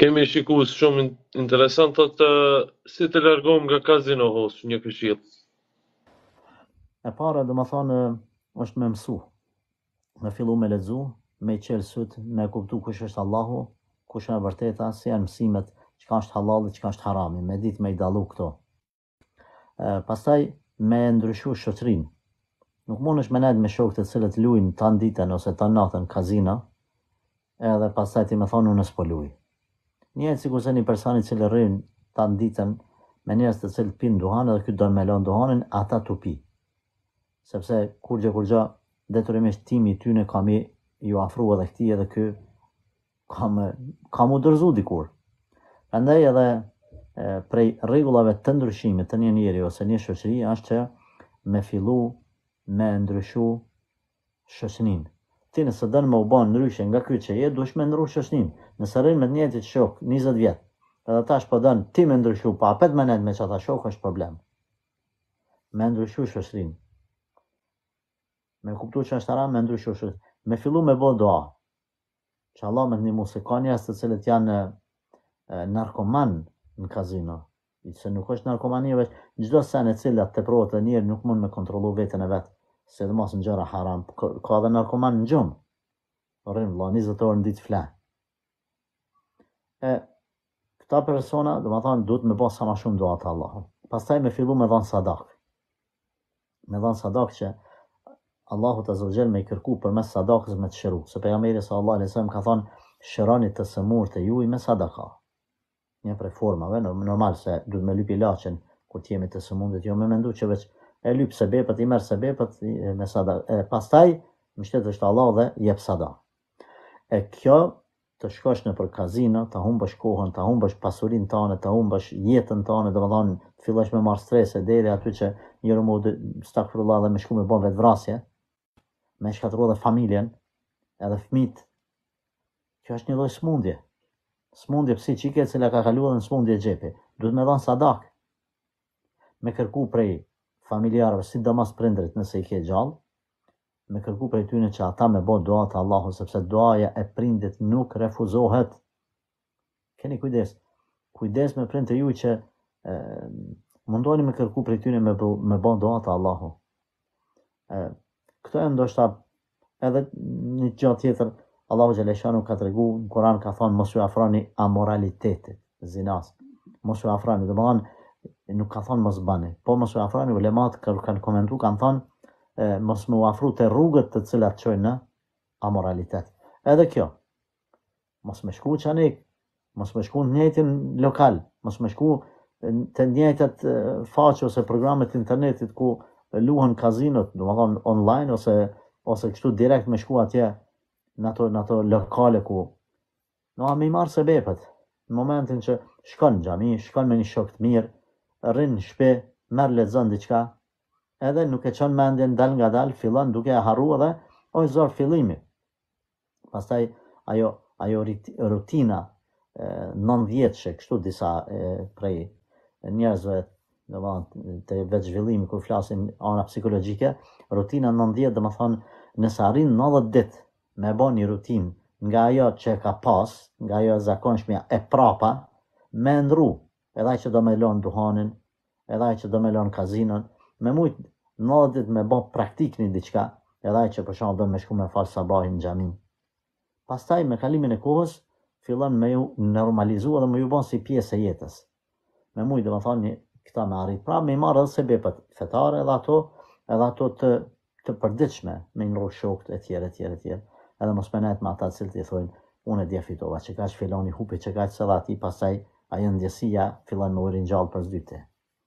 Kemi shikus shumë interesant të si të lërgohëm nga kazino hos një këshil. E para dhe më thonë është me mësu, me fillu me ledzu, me qelë sët, me kuptu kush është Allahu, kush është e vërteta, si janë mësimet, që ka është halal dhe që ka është harami, me ditë me i dalu këto. E, pasaj me ndryshu shëtërin, nuk mund është me nejtë me shokët e cilët lujnë të ditën ose të natën kazino, edhe pasaj ti me thonë unë po lujnë. Një e sikur se një personi cilë rrinë të nditën me njerës të cilë pinë duhanë dhe këtë dënë me lonë duhanën, ata të pi. Sepse kur gjë kur gjë, deturimisht timi ty në kam i ju afru edhe këti edhe kë, kam, kam u dërzu dikur. Andaj edhe e, prej regullave të ndryshimit të një njeri ose një shëqëri, ashtë që me fillu me ndryshu shëqëninë ti nëse dënë më u banë ndryshe nga kjo që jetë, dush me ndryshë është Nëse rrinë me të njëti shok, 20 vjetë, edhe ta është po dënë ti me ndryshu, pa po apet me nëndë me që ata shok është problem. Me ndryshu është është Me kuptu që është aram, me ndryshu është Me fillu me bërë doa. Që Allah me të një musë, ka të cilët janë narkoman në kazino. I se nuk është narkomanie, gjdo sen e cilat të provët e njerë nuk mund me kontrolu vetën e vetë se dhe mos në gjëra haram, ka, ka dhe narkoman në gjumë. Rrim, vla, 20 orë në ditë fle. E, këta persona, dhe më thonë, du të me bësë sa ma shumë doa të Allah. Pastaj me fillu me dhanë sadak. Me dhanë sadak që Allahu të zëvgjel me i kërku për mes sadakës me të shëru. Se për jam e sa Allah, lesëm, ka thonë, shërani të sëmur të juj me sadaka. Një preforma, formave, normal se du të me lypi lachen, kur t'jemi të sëmundet, jo me mendu që veç, e lyp se i merë se me sadak, e pas taj, më shtetë është Allah dhe jep sadak. E kjo të shkosh në për kazina, të humbësh kohën, të humbësh pasurin të anë, të humbësh jetën të anë, dhe më dhanë, të fillesh me marë strese, dhe dhe aty që njërë më dhe stakë dhe me shku me bon vetë vrasje, me shkatru dhe familjen, edhe fmit, kjo është një dojë smundje, smundje pësi që cila ka kaluar dhe në smundje gjepi, duhet me dhanë sadak, me kërku prej familjarëve, si dëmas prindrit nëse i ke gjallë, me kërku prej tyne që ata me bo doa të Allahu, sepse doaja e prindit nuk refuzohet. Keni kujdes, kujdes me prind të ju që e, mundoni me kërku prej tyne me, me bo doa të Allahu. E, këto e ndoshta edhe një gjë tjetër, Allahu Gjeleshanu ka të regu, në Koran ka thonë, mos ju afroni amoralitetit, zinas, mos ju afroni, dhe më thonë, e nuk ka thonë mos bani. Po mos u afroni, u lemat kanë komentu, kanë thonë mos më u afru të rrugët të cilat qojnë në amoralitet. Edhe kjo, mos më shku qanik, mos më shku në njëtin lokal, mos më shku të njëtet faqë ose programet internetit ku luhën kazinot, në më thonë online, ose, ose kështu direkt më shku atje në ato, në ato lokale ku në no, a mi marë se bepet, në momentin që shkon në gjami, shkon me një shokt mirë, rrin në shpi, merr lexon diçka, edhe nuk e çon mendjen dal nga dal, fillon duke e harruar edhe, o zor fillimi. Pastaj ajo ajo rutina e 90 vjeçë, kështu disa e, prej njerëzve do të të vetë zhvillimi kur flasim ana psikologjike, rutina 90 vjet do thonë nëse arrin 90 ditë me bë një rutinë nga ajo që ka pas, nga ajo zakonshmja e prapa, me ndru, edhe ai që do me lën duhanin, edhe ai që do me lën kazinën, me shumë ndodhet me bë praktik në diçka, edhe ai që për do me shku me fal sabah në xhamin. Pastaj me kalimin e kohës fillon me ju normalizuar dhe me u bën si pjesë e jetës. Me shumë do të thonë këta me arrit pra me marrë se bepa fetare edhe ato, edhe ato të të përditshme me një rrugë shokët e tjerë e tjerë e tjerë. Edhe mos penet me ata të cilët i thonë unë e dia fitova, çka është hupi çka është sallati, pastaj ajo ndjesia fillon me urin gjallë për zbyte.